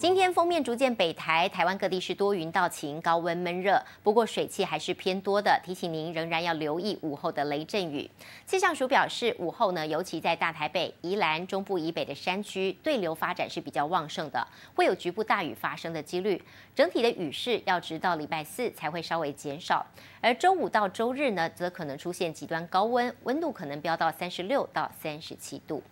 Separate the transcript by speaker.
Speaker 1: 今天封面逐渐北台，台湾各地是多云到晴，高温闷热，不过水汽还是偏多的。提醒您仍然要留意午后的雷阵雨。气象署表示，午后呢，尤其在大台北、宜兰、中部以北的山区，对流发展是比较旺盛的，会有局部大雨发生的几率。整体的雨势要直到礼拜四才会稍微减少，而周五到周日呢，则可能出现极端高温，温度可能飙到三十六到三十七度。